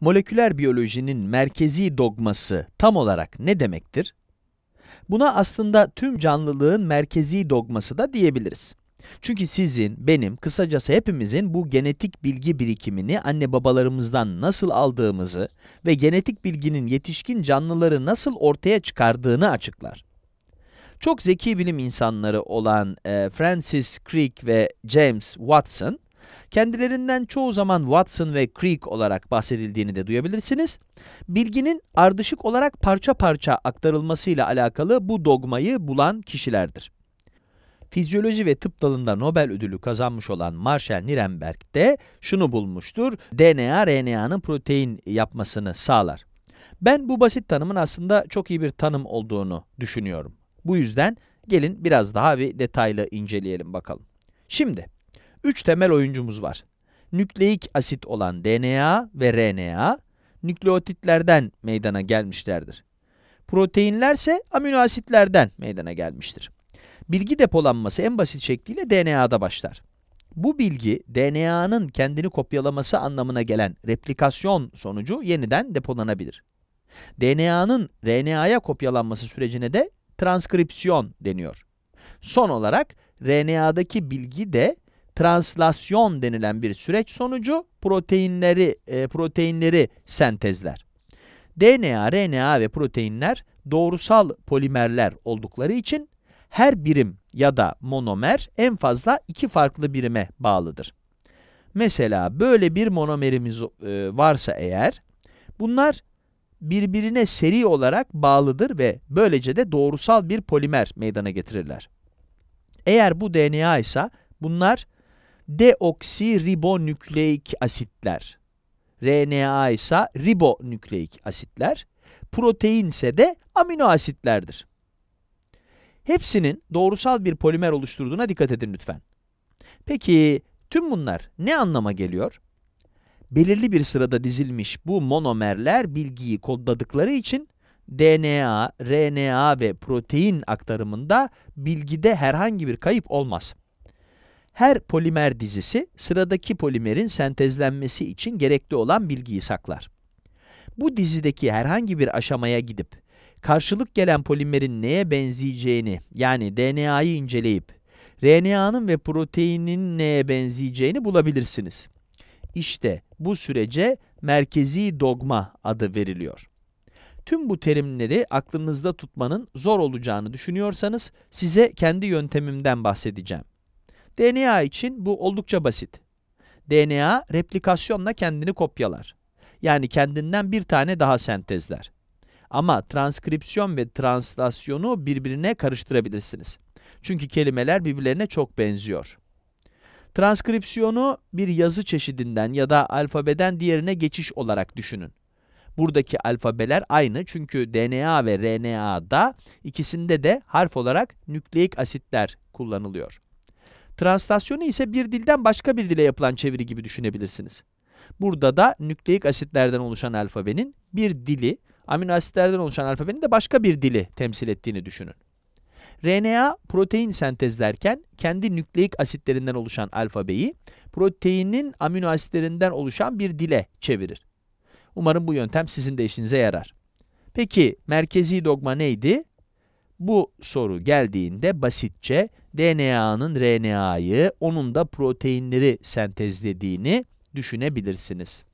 moleküler biyolojinin merkezi dogması tam olarak ne demektir? Buna aslında tüm canlılığın merkezi dogması da diyebiliriz. Çünkü sizin, benim, kısacası hepimizin bu genetik bilgi birikimini anne babalarımızdan nasıl aldığımızı ve genetik bilginin yetişkin canlıları nasıl ortaya çıkardığını açıklar. Çok zeki bilim insanları olan Francis Crick ve James Watson, Kendilerinden çoğu zaman Watson ve Crick olarak bahsedildiğini de duyabilirsiniz. Bilginin ardışık olarak parça parça aktarılmasıyla alakalı bu dogmayı bulan kişilerdir. Fizyoloji ve tıp dalında Nobel ödülü kazanmış olan Marshall Nirenberg de şunu bulmuştur. DNA, RNA'nın protein yapmasını sağlar. Ben bu basit tanımın aslında çok iyi bir tanım olduğunu düşünüyorum. Bu yüzden gelin biraz daha bir detaylı inceleyelim bakalım. Şimdi 3 temel oyuncumuz var. Nükleik asit olan DNA ve RNA nükleotitlerden meydana gelmişlerdir. Proteinlerse amino asitlerden meydana gelmiştir. Bilgi depolanması en basit şekliyle DNA'da başlar. Bu bilgi DNA'nın kendini kopyalaması anlamına gelen replikasyon sonucu yeniden depolanabilir. DNA'nın RNA'ya kopyalanması sürecine de transkripsiyon deniyor. Son olarak RNA'daki bilgi de translasyon denilen bir süreç sonucu proteinleri e, proteinleri sentezler. DNA, RNA ve proteinler doğrusal polimerler oldukları için her birim ya da monomer en fazla iki farklı birime bağlıdır. Mesela böyle bir monomerimiz e, varsa eğer, bunlar birbirine seri olarak bağlıdır ve böylece de doğrusal bir polimer meydana getirirler. Eğer bu DNA ise bunlar deoksiribonükleik asitler. RNA ise ribonükleik asitler, protein ise de amino asitlerdir. Hepsinin doğrusal bir polimer oluşturduğuna dikkat edin lütfen. Peki tüm bunlar ne anlama geliyor? Belirli bir sırada dizilmiş bu monomerler bilgiyi kodladıkları için DNA, RNA ve protein aktarımında bilgide herhangi bir kayıp olmaz. Her polimer dizisi sıradaki polimerin sentezlenmesi için gerekli olan bilgiyi saklar. Bu dizideki herhangi bir aşamaya gidip karşılık gelen polimerin neye benzeyeceğini yani DNA'yı inceleyip RNA'nın ve proteinin neye benzeyeceğini bulabilirsiniz. İşte bu sürece merkezi dogma adı veriliyor. Tüm bu terimleri aklınızda tutmanın zor olacağını düşünüyorsanız size kendi yöntemimden bahsedeceğim. DNA için bu oldukça basit. DNA replikasyonla kendini kopyalar. Yani kendinden bir tane daha sentezler. Ama transkripsiyon ve translasyonu birbirine karıştırabilirsiniz. Çünkü kelimeler birbirlerine çok benziyor. Transkripsiyonu bir yazı çeşidinden ya da alfabeden diğerine geçiş olarak düşünün. Buradaki alfabeler aynı çünkü DNA ve RNA'da ikisinde de harf olarak nükleik asitler kullanılıyor. Translasyonu ise bir dilden başka bir dile yapılan çeviri gibi düşünebilirsiniz. Burada da nükleik asitlerden oluşan alfabenin bir dili, amino asitlerden oluşan alfabenin de başka bir dili temsil ettiğini düşünün. RNA protein sentezlerken kendi nükleik asitlerinden oluşan alfabeyi proteinin amino asitlerinden oluşan bir dile çevirir. Umarım bu yöntem sizin de işinize yarar. Peki merkezi dogma neydi? Bu soru geldiğinde basitçe DNA'nın RNA'yı, onun da proteinleri sentezlediğini düşünebilirsiniz.